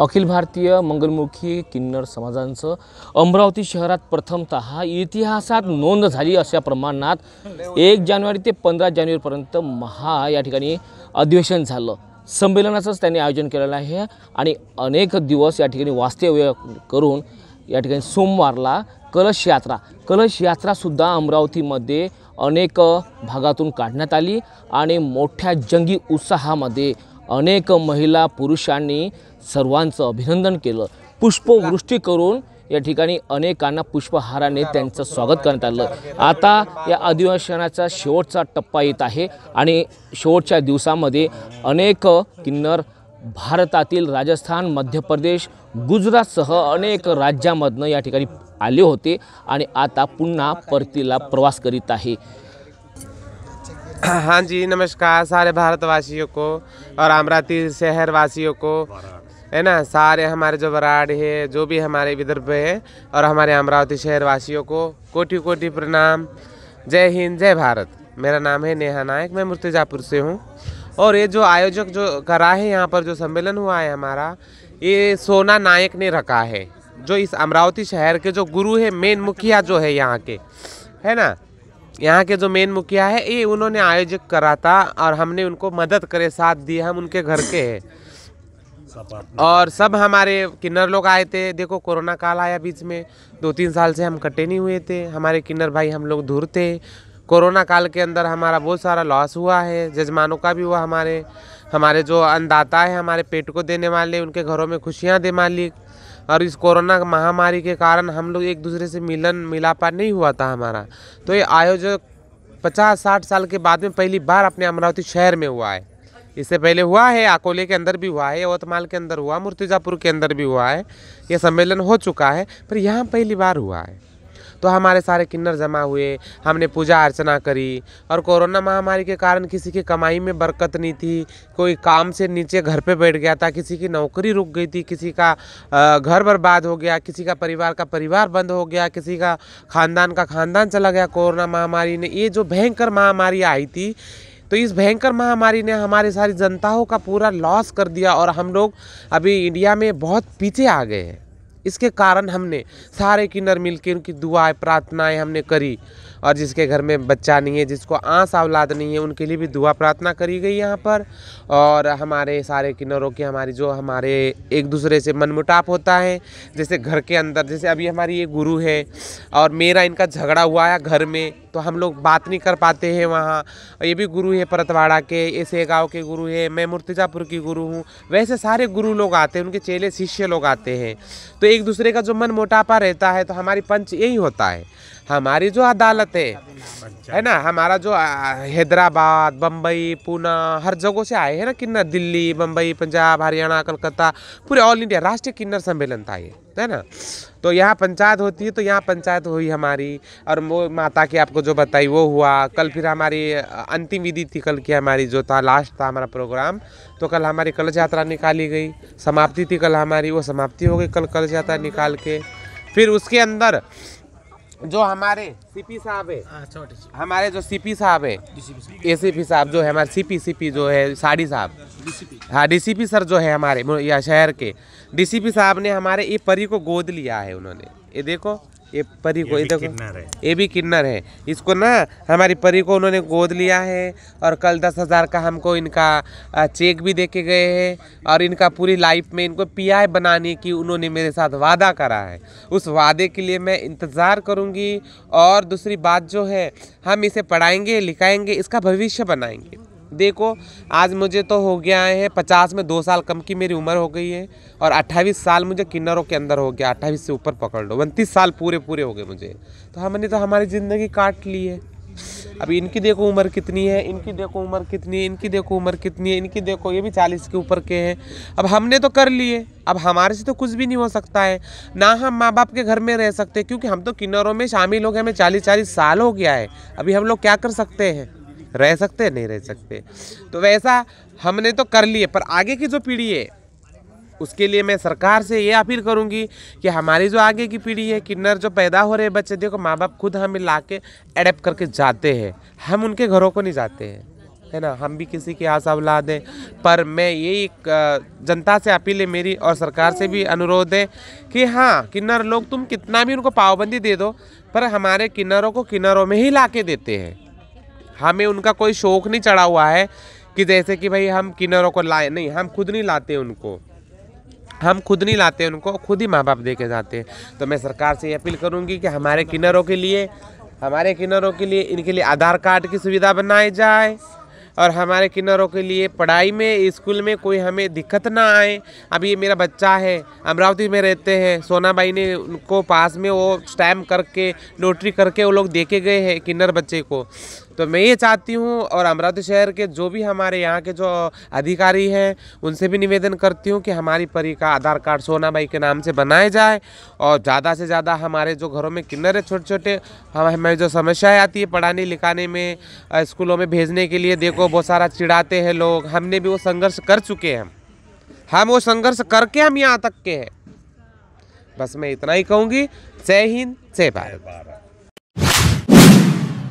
अखिल भारतीय मंगलमुखी किन्नर समाजांचं अमरावती शहरात प्रथमतः इतिहासात नोंद झाली अशा प्रमाणात एक जानेवारी ते पंधरा जानेवारीपर्यंत महा या ठिकाणी अधिवेशन झालं संमेलनाचंच त्यांनी आयोजन केलेलं आहे आणि अनेक दिवस या ठिकाणी वास्तव्य करून या ठिकाणी सोमवारला कलश यात्रा कलश यात्रासुद्धा अमरावतीमध्ये अनेक भागातून काढण्यात आली आणि मोठ्या जंगी उत्साहामध्ये अनेक महिला पुरुषांनी सर्वांचं अभिनंदन केलं पुष्पवृष्टी करून या ठिकाणी अनेकांना पुष्पहाराने त्यांचं स्वागत करण्यात आलं आता या अधिवेशनाचा शेवटचा टप्पा येत आहे आणि शेवटच्या दिवसामध्ये अनेक किन्नर भारतातील राजस्थान मध्य प्रदेश गुजरातसह अनेक राज्यामधनं या ठिकाणी आले होते आणि आता पुन्हा परतीला प्रवास करीत आहे हाँ, हाँ जी नमस्कार सारे भारतवासियों को और अमरावती शहरवासियों को है ना सारे हमारे जो बराड है जो भी हमारे विदर्भ है और हमारे अमरावती शहरवासियों को कोटि कोटि प्रणाम जय हिंद जय भारत मेरा नाम है नेहा नायक मैं मुर्तिजापुर से हूँ और ये जो आयोजक जो करा है यहाँ पर जो सम्मेलन हुआ है हमारा ये सोना नायक ने रखा है जो इस अमरावती शहर के जो गुरु है मेन मुखिया जो है यहाँ के है ना यहाँ के जो मेन मुखिया है ये उन्होंने आयोजित करा था और हमने उनको मदद करे साथ दिए हम उनके घर के हैं और सब हमारे किन्नर लोग आए थे देखो कोरोना काल आया बीच में दो तीन साल से हम कटे नहीं हुए थे हमारे किन्नर भाई हम लोग दूर थे कोरोना काल के अंदर हमारा बहुत सारा लॉस हुआ है जजमानों का भी हुआ हमारे हमारे जो अन्नदाता है हमारे पेट को देने वाले उनके घरों में खुशियाँ दे मालिक और इस कोरोना महामारी के कारण हम लोग एक दूसरे से मिलन मिलापा नहीं हुआ था हमारा तो ये आयोजक पचास साठ साल के बाद में पहली बार अपने अमरावती शहर में हुआ है इससे पहले हुआ है अकोले के अंदर भी हुआ है यवतमाल के अंदर हुआ मुर्तिजापुर के अंदर भी हुआ है ये सम्मेलन हो चुका है पर यहाँ पहली बार हुआ है तो हमारे सारे किन्नर जमा हुए हमने पूजा अर्चना करी और कोरोना महामारी के कारण किसी की कमाई में बरकत नहीं थी कोई काम से नीचे घर पे बैठ गया था किसी की नौकरी रुक गई थी किसी का घर बर्बाद हो गया किसी का परिवार का परिवार बंद हो गया किसी का खानदान का खानदान चला गया कोरोना महामारी ने ये जो भयंकर महामारी आई थी तो इस भयंकर महामारी ने हमारी सारी जनताओं का पूरा लॉस कर दिया और हम लोग अभी इंडिया में बहुत पीछे आ गए हैं इसके कारण हमने सारे किन्नर मिलकर उनकी दुआएं प्रार्थनाएं हमने करी और जिसके घर में बच्चा नहीं है जिसको आँस औलाद नहीं है उनके लिए भी दुआ प्रार्थना करी गई यहाँ पर और हमारे सारे किन्नरों की हमारी जो हमारे एक दूसरे से मनमुटाप होता है जैसे घर के अंदर जैसे अभी हमारी ये गुरु है और मेरा इनका झगड़ा हुआ है घर में तो हम लोग बात नहीं कर पाते हैं वहाँ ये भी गुरु है परतवाड़ा के ऐसे गाँव के गुरु है मैं मुर्तिजापुर की गुरु हूँ वैसे सारे गुरु लोग आते हैं उनके चेले शिष्य लोग आते हैं तो एक दूसरे का जो मन मोटापा रहता है तो हमारी पंच यही होता है हमारी जो अदालत है अच्छा। है ना हमारा जो हैदराबाद बम्बई पूना हर जगह से आए हैं ना किन्नर दिल्ली बम्बई पंजाब हरियाणा कलकत्ता पूरे ऑल इंडिया राष्ट्रीय किन्नर सम्मेलन था ये है ना तो यहाँ पंचायत होती है तो यहाँ पंचायत हुई हमारी और वो माता की आपको जो बताई वो हुआ कल फिर हमारी अंतिम विधि थी कल की हमारी जो था लास्ट था हमारा प्रोग्राम तो कल हमारी कलश यात्रा निकाली गई समाप्ति थी कल हमारी वो समाप्ति हो गई कल कलश यात्रा निकाल के फिर उसके अंदर जो हमारे सीपी साहब हाँ, अच्छा, है हमारे जो सीपी साहब है ए सी पी साहब जो है हमारे सीपी सीपी जो है साड़ी साहब हाँ डीसीपी सर जो है हमारे या शहर के डीसीपी साहब ने हमारे ये परी को गोद लिया है उन्होंने ये देखो ये परी को इधर ये भी किन्नर है इसको ना हमारी परी को उन्होंने गोद लिया है और कल दस हज़ार का हमको इनका चेक भी दे के गए हैं और इनका पूरी लाइफ में इनको पीआई बनाने की उन्होंने मेरे साथ वादा करा है उस वादे के लिए मैं इंतज़ार करूँगी और दूसरी बात जो है हम इसे पढ़ाएंगे लिखाएंगे इसका भविष्य बनाएंगे देखो आज मुझे तो हो गया है पचास में दो साल कम की मेरी उम्र हो गई है और अट्ठाईस साल मुझे किन्नरों के अंदर हो गया अट्ठाईस से ऊपर पकड़ लो उनतीस साल पूरे पूरे हो गए मुझे तो हमने तो हमारी ज़िंदगी काट ली है अब इनकी देखो उम्र कितनी है इनकी देखो उम्र कितनी है इनकी देखो उम्र कितनी है इनकी देखो ये भी चालीस के ऊपर के हैं अब हमने तो कर लिए अब हमारे से तो कुछ भी नहीं हो सकता है ना हम माँ बाप के घर में रह सकते क्योंकि हम तो किन्नरों में शामिल हो गए हमें चालीस चालीस साल हो गया है अभी हम लोग क्या कर सकते हैं रह सकते नहीं रह सकते तो वैसा हमने तो कर लिए पर आगे की जो पीढ़ी है उसके लिए मैं सरकार से ये अपील करूँगी कि हमारी जो आगे की पीढ़ी है किन्नर जो पैदा हो रहे हैं बच्चे देखो माँ बाप खुद हमें ला के एडेप्ट करके जाते हैं हम उनके घरों को नहीं जाते हैं है ना हम भी किसी की आस औलाद हैं पर मैं यही जनता से अपील है मेरी और सरकार से भी अनुरोध है कि हाँ किन्नर लोग तुम कितना भी उनको पाबंदी दे दो पर हमारे किन्नरों को किन्नरों में ही ला के देते हैं हमें उनका कोई शौक नहीं चढ़ा हुआ है कि जैसे कि भाई हम किन्नरों को लाए नहीं हम खुद नहीं लाते उनको हम खुद नहीं लाते उनको खुद ही माँ बाप दे के जाते हैं तो मैं सरकार से ये अपील करूँगी कि हमारे किन्नरों के लिए हमारे किन्नरों के लिए इनके लिए आधार कार्ड की सुविधा बनाई जाए और हमारे किन्नरों के लिए पढ़ाई में स्कूल में कोई हमें दिक्कत ना आए अब ये मेरा बच्चा है अमरावती में रहते हैं सोना भाई ने उनको पास में वो स्टैम्प करके नोटरी करके वो लोग देके गए हैं किन्नर बच्चे को तो मैं ये चाहती हूँ और अमरावती शहर के जो भी हमारे यहाँ के जो अधिकारी हैं उनसे भी निवेदन करती हूँ कि हमारी परी का आधार कार्ड सोना बाई के नाम से बनाया जाए और ज़्यादा से ज़्यादा हमारे जो घरों में किन्नर है छोटे छोटे हमें जो समस्याएँ आती है पढ़ाने लिखाने में स्कूलों में भेजने के लिए देखो बहुत सारा चिड़ाते हैं लोग हमने भी वो संघर्ष कर चुके हैं हम वो संघर्ष करके हम यहाँ तक के हैं बस मैं इतना ही कहूँगी जय हिंद जय भारत